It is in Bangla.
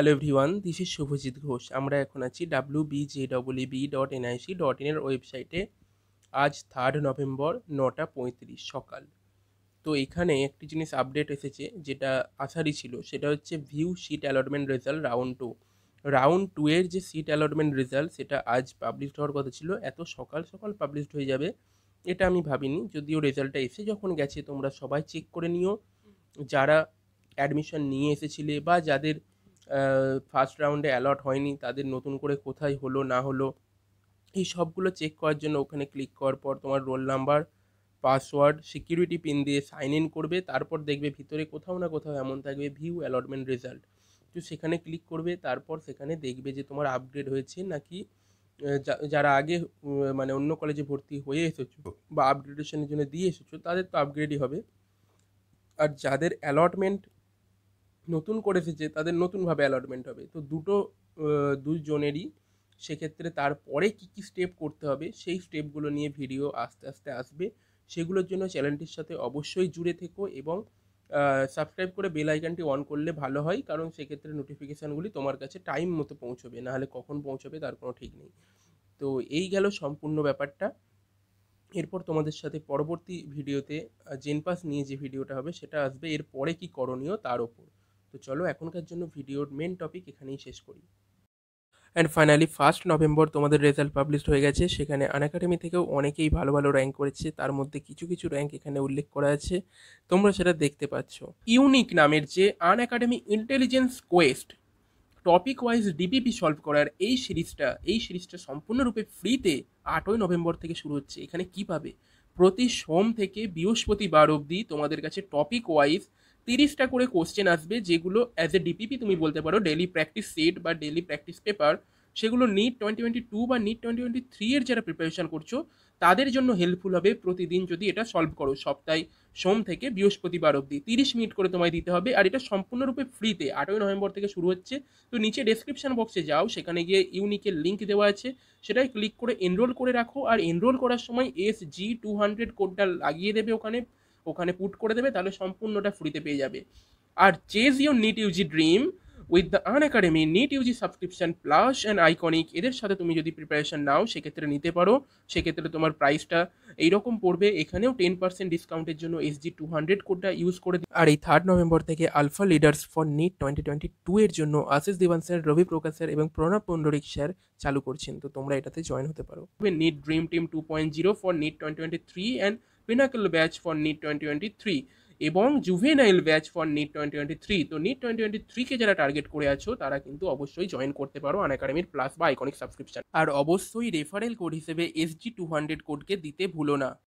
hello everyone this is Shubhajit Ghosh আমরা এখন আছি W B J W B dot N IC dot এর ওয়েবসাইটে আজ থার্ড নভেম্বর নটা পঁয়ত্রিশ সকাল তো এখানে একটি জিনিস আপডেট এসেছে যেটা আসারই ছিল সেটা হচ্ছে view seat allotment result round two round two এর যে সিট অ্যালটমেন্ট রেজাল্ট সেটা আজ পাবলিশড হওয়ার কথা ছিল এত সকাল সকাল পাবলিশড হয়ে যাবে এটা আমি ভাবিনি যদিও রেজাল্টটা এসে যখন গেছে তোমরা সবাই চেক করে নিও যারা অ্যাডমিশন নিয়ে এসেছিলে বা যাদের ফার্স্ট রাউন্ডে অ্যালট হয়নি তাদের নতুন করে কোথায় হলো না হলো এই সবগুলো চেক করার জন্য ওখানে ক্লিক করার পর তোমার roll number password security pin দিয়ে সাইন ইন করবে তারপর দেখবে ভিতরে কোথাও না কোথাও এমন থাকবে ভিউ অ্যালটমেন্ট রেজাল্ট তো সেখানে ক্লিক করবে তারপর সেখানে দেখবে যে তোমার আপগ্রেড হয়েছে নাকি যারা আগে মানে অন্য কলেজে ভর্তি হয়ে এসেছো বা আপগ্রেডেশনের জন্য দিয়ে এসেছো তাদের তো আপগ্রেডই হবে আর যাদের অ্যালটমেন্ট নতুন করে এসেছে তাদের নতুনভাবে অ্যালটমেন্ট হবে তো দুটো দুজনেরই সেক্ষেত্রে তারপরে কী কী স্টেপ করতে হবে সেই স্টেপগুলো নিয়ে ভিডিও আস্তে আস্তে আসবে সেগুলোর জন্য চ্যানেলটির সাথে অবশ্যই জুড়ে থেকো এবং সাবস্ক্রাইব করে বেল আইকনটি অন করলে ভালো হয় কারণ সেক্ষেত্রে নোটিফিকেশানগুলি তোমার কাছে টাইম মতো পৌঁছবে নাহলে কখন পৌঁছবে তার কোনো ঠিক নেই তো এই গেল সম্পূর্ণ ব্যাপারটা এরপর তোমাদের সাথে পরবর্তী ভিডিওতে জেনপাস নিয়ে যে ভিডিওটা হবে সেটা আসবে এরপরে কি করণীয় তার ওপর তো চলো এখনকার জন্য ভিডিওর মেন টপিক এখানেই শেষ করি অ্যান্ড ফাইনালি ফার্স্ট নভেম্বর তোমাদের রেজাল্ট পাবলিশড হয়ে গেছে সেখানে অ্যাকাডেমি থেকেও অনেকেই ভালো ভালো র্যাঙ্ক করেছে তার মধ্যে কিছু কিছু র্যাঙ্ক এখানে উল্লেখ করা আছে তোমরা সেটা দেখতে পাচ্ছ ইউনিক নামের যে Unacademy intelligence quest topic wise DPP solve করার এই সিরিজটা এই সিরিজটা সম্পূর্ণরূপে ফ্রিতে আটই নভেম্বর থেকে শুরু হচ্ছে এখানে কী পাবে প্রতি সোম থেকে বৃহস্পতিবার অবধি তোমাদের কাছে টপিক ওয়াইজ তিরিশটা করে কোশ্চেন আসবে যেগুলো অ্যাজ এ ডিপিপি তুমি বলতে পারো ডেলি প্র্যাকটিস সেট বা ডেলি প্র্যাকটিস পেপার সেগুলো নিট টোয়েন্টি টোয়েন্টি টু বা নিট টোয়েন্টি টোয়েন্টি থ্রি এর যারা প্রিপারেশন করছো তাদের জন্য হেল্পফুল হবে প্রতিদিন যদি এটা সলভ করো সপ্তাহে সোম থেকে বৃহস্পতিবার অবধি তিরিশ মিনিট করে তোমায় দিতে হবে আর এটা সম্পূর্ণরূপে ফ্রিতে আটই নভেম্বর থেকে শুরু হচ্ছে তো নিচে ডেসক্রিপশন বক্সে যাও সেখানে গিয়ে ইউনিকের লিঙ্ক দেওয়া আছে সেটাই ক্লিক করে এনরোল করে রাখো আর এনরোল করার সময় এস জি টু হান্ড্রেড কোডটা লাগিয়ে দেবে ওখানে ওখানে পুট করে দেবে তাহলে সম্পূর্ণটা ফ্রিতে পেয়ে যাবে আর chase your NEET UG dream with the Unacademy NEET UG subscription plus and iconic এদের সাথে তুমি যদি প্রিপারেশন নাও সেক্ষেত্রে নিতে পারো সেক্ষেত্রে তোমার প্রাইসটা এইরকম পড়বে এখানেও টেন পার্সেন্ট ডিসকাউন্টের জন্য এস জি টু হান্ড্রেড কোডটা ইউজ করে আর এই থার্ড নভেম্বর থেকে alpha leaders for NEET twenty twenty two এর জন্য আশিস দিবান স্যার রবি প্রকাশ স্যার এবং প্রণব পণ্ডরিক স্যার চালু করছেন তো তোমরা এটাতে জয়েন হতে পারো NEET dream team two point zero for NEET twenty twenty three and pinnacle batch for NEET twenty twenty three এবং juvenile batch for NEET twenty twenty three তো নিট টোয়েন্টি টোয়েন্টি থ্রিকে যারা টার্গেট করে আছো তারা কিন্তু অবশ্যই জয়েন করতে পারো আন একাডেমির প্লাস বা আইকনিক সাবস্ক্রিপশন আর অবশ্যই রেফারেল কোড হিসেবে এসজি টু হান্ড্রেড কোডকে দিতে ভুলো না